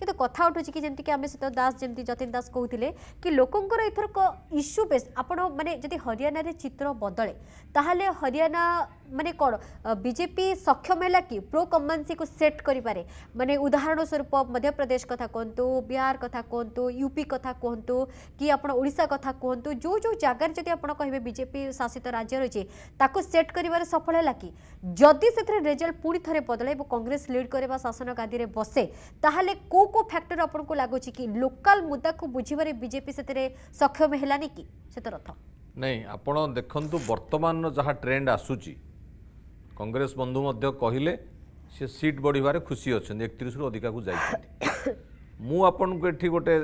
କିନ୍ତୁ କଥା ଉଠୁଛି କି ଯେମିତିକି ଆମେ ସୀତ ଦାସ ଯେମିତି ଯତୀନ ଦାସ କହୁଥିଲେ କି ଲୋକଙ୍କର ଏଥରକ ଇସ୍ୟୁ ବେସ୍ ଆପଣ ମାନେ ଯଦି ହରିୟାଣାରେ ଚିତ୍ର ବଦଳେ ତାହେଲେ ହରିୟାଣା माने कौन बीजेपी सक्षम है कि प्रो कमेन्सी को सेट कर माने उदाहरण स्वरूप मध्यप्रदेश कथा कहतु बिहार कथा कहतु यूपी कथा कहतु कि आपड़ ओडा कथा कहतु जो जो जगार जब आप कहे बीजेपी शासित राज्य रही है सेट कर सफल है कि जदि से रेजल्ट पुणी थे बदल कंग्रेस लिड कर शासन गादी में बसे ताल को कौ फैक्टर आपको लगुच कि लोकाल मुदा को बुझे बीजेपी से सक्षम है कि से रथ नहीं ଆପଣ ଦେଖନ୍ତୁ ବର୍ତ୍ତମାନର ଯାହା ଟ୍ରେଣ୍ଡ ଆସୁଛି কংগ্রেস বন্ধু মধ্য কহিলে সে সিট বড়িবার খুশি অনেক একত্রিশরু অধিকাকু যাই মু আপনার এটি গোটে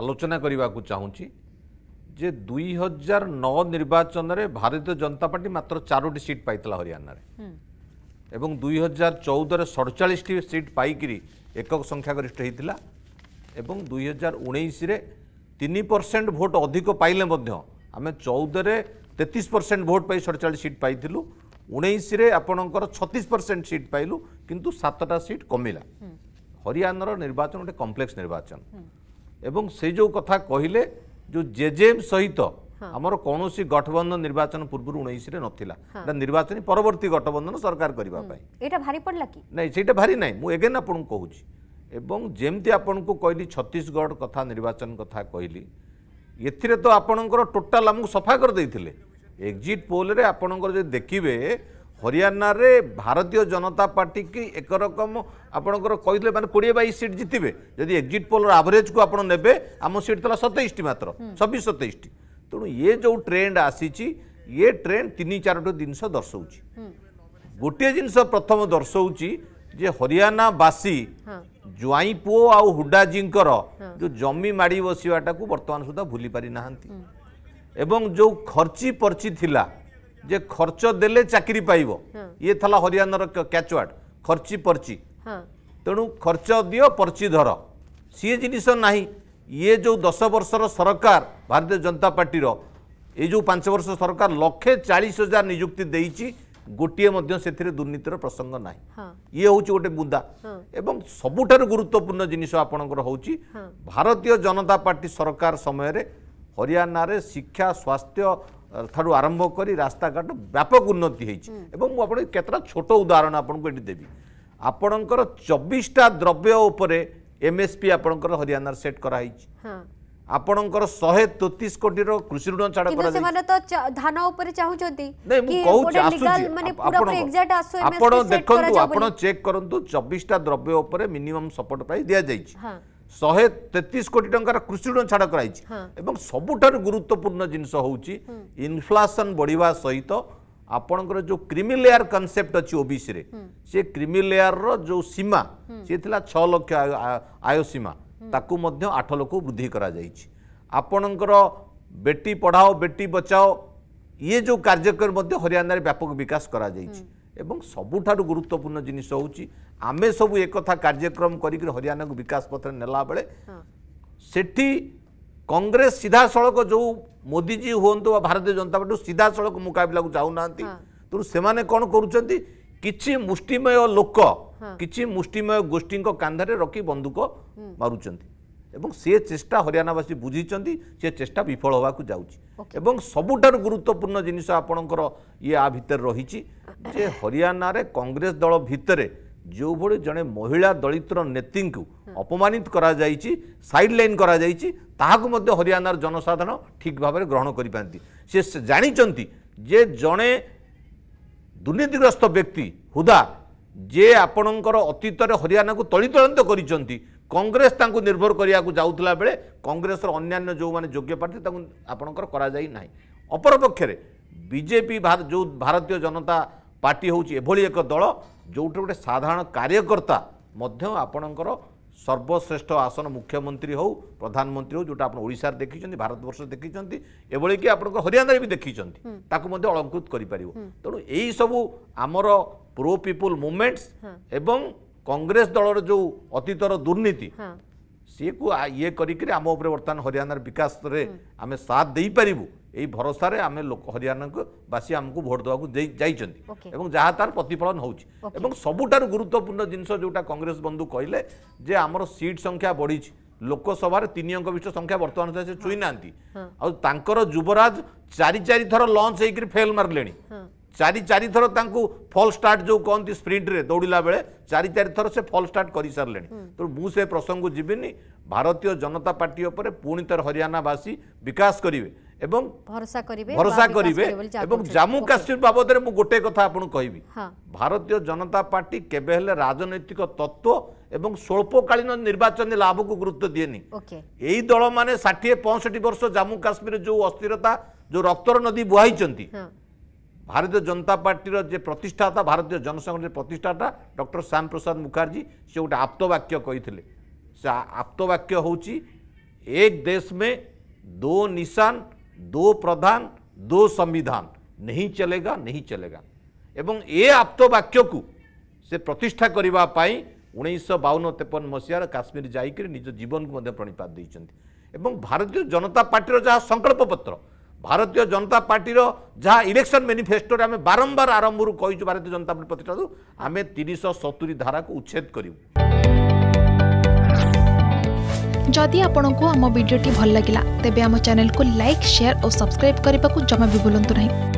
আলোচনা করা চাহুছি যে দুই হাজার নও নির্বাচনের ভারতীয় জনতা পার্টি মাত্র চারোটি সিট পাই হরিয়ানার এবং দুই হাজার চৌদরে সড়চাশটি সিট পাইক একক সংখ্যাগরিষ্ঠ হয়েছিল এবং দুই হাজার উনিশে তিন পরসেট ভোট অধিক পাইলে আমি চৌদরে তেত্রিশ পরসেট ভোট পাই সড়চাশ সিট পাইলু ଉଣେଇଶରେ ଆପଣଙ୍କର ଛତିଶ ପରସେଣ୍ଟ ସିଟ୍ ପାଇଲୁ କିନ୍ତୁ ସାତଟା ସିଟ୍ କମିଲା ହରିୟାଣାର ନିର୍ବାଚନ ଗୋଟେ କମ୍ପ୍ଲେକ୍ସ ନିର୍ବାଚନ ଏବଂ ସେ ଯେଉଁ କଥା କହିଲେ ଯେଉଁ ଜେଜେଏମ୍ ସହିତ ଆମର କୌଣସି ଗଠବନ୍ଧନ ନିର୍ବାଚନ ପୂର୍ବରୁ ଉଣେଇଶରେ ନଥିଲା ଏଇଟା ନିର୍ବାଚନୀ ପରବର୍ତ୍ତୀ ଗଠବନ୍ଧନ ସରକାର କରିବା ପାଇଁ ଏଇଟା ଭାରି ପଡ଼ିଲା କି ନାଇଁ ସେଇଟା ଭାରି ନାହିଁ ମୁଁ ଏଗେନ୍ ଆପଣଙ୍କୁ କହୁଛି ଏବଂ ଯେମିତି ଆପଣଙ୍କୁ କହିଲି ଛତିଶଗଡ଼ କଥା ନିର୍ବାଚନ କଥା କହିଲି ଏଥିରେ ତ ଆପଣଙ୍କର ଟୋଟାଲ ଆମକୁ ସଫା କରିଦେଇଥିଲେ ଏକ୍ଜିଟ୍ ପୋଲ୍ରେ ଆପଣଙ୍କର ଯଦି ଦେଖିବେ ହରିୟାଣାରେ ଭାରତୀୟ ଜନତା ପାର୍ଟିକି ଏକ ରକମ ଆପଣଙ୍କର କହିଥିଲେ ମାନେ କୋଡ଼ିଏ ବାଇଶ ସିଟ୍ ଜିତିବେ ଯଦି ଏକ୍ଜିଟ୍ ପୋଲ୍ର ଆଭରେଜକୁ ଆପଣ ନେବେ ଆମ ସିଟ୍ ଥିଲା ସତେଇଶଟି ମାତ୍ର ଛବିଶ ସତେଇଶଟି ତେଣୁ ଇଏ ଯେଉଁ ଟ୍ରେଣ୍ଡ ଆସିଛି ଇଏ ଟ୍ରେଣ୍ଡ ତିନି ଚାରୋଟି ଜିନିଷ ଦର୍ଶଉଛି ଗୋଟିଏ ଜିନିଷ ପ୍ରଥମ ଦର୍ଶଉଛି ଯେ ହରିୟାଣାବାସୀ ଜ୍ୱାଇଁ ପୁଅ ଆଉ ହୁଡାଜୀଙ୍କର ଯେଉଁ ଜମି ମାଡ଼ି ବସିବାଟାକୁ ବର୍ତ୍ତମାନ ସୁଦ୍ଧା ଭୁଲି ପାରିନାହାନ୍ତି ଏବଂ ଯେଉଁ ଖର୍ଚ୍ଚି ପର୍ଚି ଥିଲା ଯେ ଖର୍ଚ୍ଚ ଦେଲେ ଚାକିରି ପାଇବ ଇଏ ଥିଲା ହରିୟାଣାର କ୍ୟାଚୱାର୍ଡ ଖର୍ଚ୍ଚି ପର୍ଚି ତେଣୁ ଖର୍ଚ୍ଚ ଦିଅ ପର୍ଚି ଧର ସିଏ ଜିନିଷ ନାହିଁ ଇଏ ଯେଉଁ ଦଶ ବର୍ଷର ସରକାର ଭାରତୀୟ ଜନତା ପାର୍ଟିର ଏଇ ଯେଉଁ ପାଞ୍ଚ ବର୍ଷ ସରକାର ଲକ୍ଷେ ଚାଳିଶ ହଜାର ନିଯୁକ୍ତି ଦେଇଛି ଗୋଟିଏ ମଧ୍ୟ ସେଥିରେ ଦୁର୍ନୀତିର ପ୍ରସଙ୍ଗ ନାହିଁ ଇଏ ହେଉଛି ଗୋଟେ ବୁନ୍ଦା ଏବଂ ସବୁଠାରୁ ଗୁରୁତ୍ୱପୂର୍ଣ୍ଣ ଜିନିଷ ଆପଣଙ୍କର ହେଉଛି ଭାରତୀୟ ଜନତା ପାର୍ଟି ସରକାର ସମୟରେ হরিয়ানার শিক্ষা স্বাস্থ্য ঠারু আরম্ভ করে রাস্তাঘাট ব্যাপক উন্নতি হয়েছে এবং মু আপনার কতটা ছোট উদাহরণ আপনার এটি দেবি আপনার চবিশটা দ্রব্য উপরে এমএসপি আপনার হরিয়ানার সেট করা হয়েছে ଆପଣଙ୍କର ଶହେ ତେତିଶ କୋଟିର କୃଷି ଋଣ ଛାଡ଼ କରାଯାଇଛି ସେମାନେ ତ ଧାନ ଉପରେ ଚାହୁଁଛନ୍ତି ନାଇଁ ମୁଁ କହୁଛି ଆସୁଛି ଆପଣ ଦେଖନ୍ତୁ ଆପଣ ଚେକ୍ କରନ୍ତୁ ଚବିଶଟା ଦ୍ରବ୍ୟ ଉପରେ ମିନିମମ୍ ସପୋର୍ଟ ପ୍ରାଇସ୍ ଦିଆଯାଇଛି ଶହେ ତେତିଶ କୋଟି ଟଙ୍କାର କୃଷି ଋଣ ଛାଡ଼ କରାଯାଇଛି ଏବଂ ସବୁଠାରୁ ଗୁରୁତ୍ୱପୂର୍ଣ୍ଣ ଜିନିଷ ହେଉଛି ଇନଫ୍ଲାସନ୍ ବଢ଼ିବା ସହିତ ଆପଣଙ୍କର ଯେଉଁ କ୍ରିମିଲେୟାର କନସେପ୍ଟ ଅଛି ଓବିସିରେ ସେ କ୍ରିମିଲେୟାରର ଯେଉଁ ସୀମା ସିଏ ଥିଲା ଛଅ ଲକ୍ଷ ଆୟ ସୀମା ତାକୁ ମଧ୍ୟ ଆଠ ଲକ୍ଷ ବୃଦ୍ଧି କରାଯାଇଛି ଆପଣଙ୍କର ବେଟି ପଢ଼ାଓ ବେଟି ବଚାଓ ଇଏ ଯେଉଁ କାର୍ଯ୍ୟକ୍ରମ ମଧ୍ୟ ହରିୟାଣାରେ ବ୍ୟାପକ ବିକାଶ କରାଯାଇଛି ଏବଂ ସବୁଠାରୁ ଗୁରୁତ୍ୱପୂର୍ଣ୍ଣ ଜିନିଷ ହେଉଛି ଆମେ ସବୁ ଏକଥା କାର୍ଯ୍ୟକ୍ରମ କରିକିରି ହରିୟାଣାକୁ ବିକାଶ ପଥରେ ନେଲାବେଳେ ସେଠି କଂଗ୍ରେସ ସିଧାସଳଖ ଯେଉଁ ମୋଦିଜୀ ହୁଅନ୍ତୁ ବା ଭାରତୀୟ ଜନତା ପାର୍ଟି ସିଧାସଳଖ ମୁକାବିଲାକୁ ଯାଉନାହାନ୍ତି ତେଣୁ ସେମାନେ କ'ଣ କରୁଛନ୍ତି କିଛି ମୁଷ୍ଟିମୟ ଲୋକ କିଛି ମୁଷ୍ଟିମୟ ଗୋଷ୍ଠୀଙ୍କ କାନ୍ଧରେ ରଖି ବନ୍ଧୁକ ମାରୁଛନ୍ତି এবং সে চেষ্টা হরিয়ানাবাসী বুঝিছেন সে চেষ্টা বিফল হওয়া যাচ্ছে এবং সবুঠার গুরুত্বপূর্ণ জিনিস আপনার ইয়ে আ ভিতরে রয়েছে যে হরিয়ানার কংগ্রেস দল ভিতরে যেভাবে জনে মহিলা দলিতর নেত্রী অপমানিত করা যাই সাইড লাইন করা যাই তাহলে মধ্যে হরিয়ানার জনসাধারণ ঠিক ভাবে গ্রহণ করে পাঁচ সে জাঁচান যে জনে দুর্নীতিগ্রস্ত ব্যক্তি হুদা যে আপনার অতীতরে হরিয়ানাকে তলিতড়িত করেছেন କଂଗ୍ରେସ ତାଙ୍କୁ ନିର୍ଭର କରିବାକୁ ଯାଉଥିଲା ବେଳେ କଂଗ୍ରେସର ଅନ୍ୟାନ୍ୟ ଯେଉଁମାନେ ଯୋଗ୍ୟ ପ୍ରାର୍ଥୀ ତାଙ୍କୁ ଆପଣଙ୍କର କରାଯାଇ ନାହିଁ ଅପରପକ୍ଷରେ ବିଜେପି ଯେଉଁ ଭାରତୀୟ ଜନତା ପାର୍ଟି ହେଉଛି ଏଭଳି ଏକ ଦଳ ଯେଉଁଠି ଗୋଟେ ସାଧାରଣ କାର୍ଯ୍ୟକର୍ତ୍ତା ମଧ୍ୟ ଆପଣଙ୍କର ସର୍ବଶ୍ରେଷ୍ଠ ଆସନ ମୁଖ୍ୟମନ୍ତ୍ରୀ ହେଉ ପ୍ରଧାନମନ୍ତ୍ରୀ ହେଉ ଯେଉଁଟା ଆପଣ ଓଡ଼ିଶାରେ ଦେଖିଛନ୍ତି ଭାରତବର୍ଷରେ ଦେଖିଛନ୍ତି ଏଭଳିକି ଆପଣଙ୍କ ହରିୟାଣାରେ ବି ଦେଖିଛନ୍ତି ତାକୁ ମଧ୍ୟ ଅଳଙ୍କୃତ କରିପାରିବ ତେଣୁ ଏହିସବୁ ଆମର ପ୍ରୋ ପିପୁଲ୍ ମୁଭମେଣ୍ଟସ୍ ଏବଂ କଂଗ୍ରେସ ଦଳର ଯେଉଁ ଅତୀତର ଦୁର୍ନୀତି ସିଏକୁ ଇଏ କରିକିରି ଆମ ଉପରେ ବର୍ତ୍ତମାନ ହରିୟାଣାର ବିକାଶରେ ଆମେ ସାଥ ଦେଇପାରିବୁ ଏଇ ଭରସାରେ ଆମେ ଲୋକ ହରିୟାଣାକୁ ବାସୀ ଆମକୁ ଭୋଟ ଦେବାକୁ ଯାଇଛନ୍ତି ଏବଂ ଯାହା ତାର ପ୍ରତିଫଳନ ହେଉଛି ଏବଂ ସବୁଠାରୁ ଗୁରୁତ୍ୱପୂର୍ଣ୍ଣ ଜିନିଷ ଯେଉଁଟା କଂଗ୍ରେସ ବନ୍ଧୁ କହିଲେ ଯେ ଆମର ସିଟ୍ ସଂଖ୍ୟା ବଢ଼ିଛି ଲୋକସଭାରେ ତିନି ଅଙ୍କ ବିଶିଷ୍ଟ ସଂଖ୍ୟା ବର୍ତ୍ତମାନ ସେ ଛୁଇଁ ନାହାନ୍ତି ଆଉ ତାଙ୍କର ଯୁବରାଜ ଚାରି ଚାରି ଥର ଲଞ୍ଚ ହେଇକିରି ଫେଲ୍ ମାରିଲେଣି ଚାରି ଚାରିଥର ତାଙ୍କୁ ଫଲ୍ ଷ୍ଟାର୍ଟ ଯେଉଁ କହନ୍ତି ସ୍ପ୍ରିଣ୍ଟରେ ଦୌଡ଼ିଲା ବେଳେ ଚାରି ଚାରିଥର ସେ ଫଲ୍ ଷ୍ଟାର୍ଟ କରିସାରିଲେଣି ତେଣୁ ମୁଁ ସେ ପ୍ରସଙ୍ଗକୁ ଯିବିନି ଭାରତୀୟ ଜନତା ପାର୍ଟି ଉପରେ ପୁଣି ଥରେ ହରିୟାଣାବାସୀ ବିକାଶ କରିବେ ଏବଂ ଭରସା କରିବେ ଭରସା କରିବେ ଏବଂ ଜାମ୍ମୁ କାଶ୍ମୀର ବାବଦରେ ମୁଁ ଗୋଟେ କଥା ଆପଣଙ୍କୁ କହିବି ଭାରତୀୟ ଜନତା ପାର୍ଟି କେବେ ହେଲେ ରାଜନୈତିକ ତତ୍ତ୍ୱ ଏବଂ ସ୍ୱଳ୍ପକାଳୀନ ନିର୍ବାଚନୀ ଲାଭକୁ ଗୁରୁତ୍ୱ ଦିଏନି ଏଇ ଦଳମାନେ ଷାଠିଏ ପଞ୍ଚଷଠି ବର୍ଷ ଜାମ୍ମୁ କାଶ୍ମୀର ଯେଉଁ ଅସ୍ଥିରତା ଯେଉଁ ରକ୍ତର ନଦୀ ବୁହାଇଛନ୍ତି भारतीय जनता पार्टी जे प्रतिष्ठाता भारतीय জনসংঘের প্রতিষ্ঠাতা ডক্টর শ্যাম প্রসাদ মুখার্জী সে গোটে আপ্তবাক্য কে সে আপ্তবাক্য হচ্ছে এক দেশ মে दो নিশান দো প্রধান दो संविधान नहीं चलेगा नहीं चलेगा एवं ए आप्तवाक्य को से प्रतिष्ठा करने उन्नीस बावन तेपन मसीहार काश्मीर जाकर निज जीवन को प्रणिपात भारतीय जनता पार्टी जहाँ संकल्प पत्र ଭାରତୀୟ ଜନତା ପାର୍ଟିର ଯାହା ଇଲେକ୍ସନ୍ ମ୍ୟାନିଫେଷ୍ଟୋରେ ଆମେ ବାରମ୍ବାର ଆରମ୍ଭରୁ କହିଛୁ ଭାରତୀୟ ଜନତା ପାର୍ଟି ପ୍ରତିଷ୍ଠାରୁ ଆମେ ତିନିଶହ ସତୁରି ଧାରାକୁ ଉଚ୍ଛେଦ କରିବୁ ଯଦି ଆପଣଙ୍କୁ ଆମ ଭିଡ଼ିଓଟି ଭଲ ଲାଗିଲା ତେବେ ଆମ ଚ୍ୟାନେଲକୁ ଲାଇକ୍ ସେୟାର ଓ ସବସ୍କ୍ରାଇବ୍ କରିବାକୁ ଜମା ବି ଭୁଲନ୍ତୁ ନାହିଁ